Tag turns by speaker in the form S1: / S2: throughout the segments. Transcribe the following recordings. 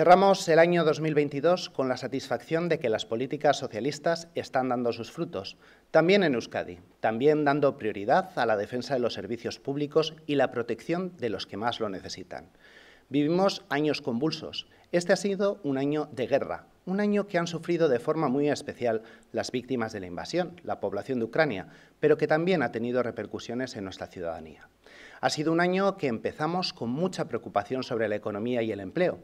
S1: Cerramos el año 2022 con la satisfacción de que las políticas socialistas están dando sus frutos, también en Euskadi, también dando prioridad a la defensa de los servicios públicos y la protección de los que más lo necesitan. Vivimos años convulsos. Este ha sido un año de guerra, un año que han sufrido de forma muy especial las víctimas de la invasión, la población de Ucrania, pero que también ha tenido repercusiones en nuestra ciudadanía. Ha sido un año que empezamos con mucha preocupación sobre la economía y el empleo,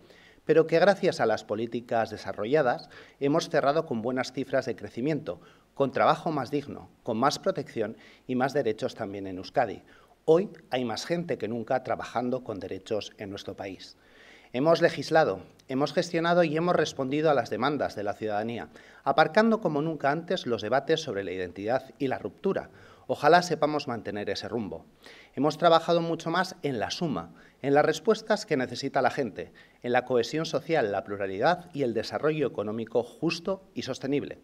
S1: pero que gracias a las políticas desarrolladas hemos cerrado con buenas cifras de crecimiento, con trabajo más digno, con más protección y más derechos también en Euskadi. Hoy hay más gente que nunca trabajando con derechos en nuestro país. Hemos legislado, hemos gestionado y hemos respondido a las demandas de la ciudadanía, aparcando como nunca antes los debates sobre la identidad y la ruptura. Ojalá sepamos mantener ese rumbo. Hemos trabajado mucho más en la suma, en las respuestas que necesita la gente, en la cohesión social, la pluralidad y el desarrollo económico justo y sostenible.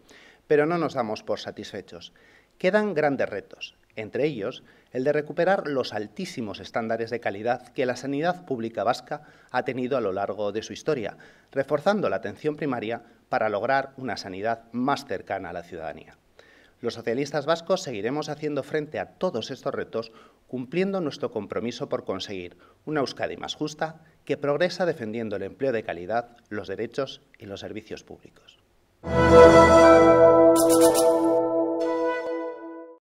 S1: Pero no nos damos por satisfechos. Quedan grandes retos entre ellos el de recuperar los altísimos estándares de calidad que la sanidad pública vasca ha tenido a lo largo de su historia, reforzando la atención primaria para lograr una sanidad más cercana a la ciudadanía. Los socialistas vascos seguiremos haciendo frente a todos estos retos cumpliendo nuestro compromiso por conseguir una Euskadi más justa que progresa defendiendo el empleo de calidad, los derechos y los servicios públicos.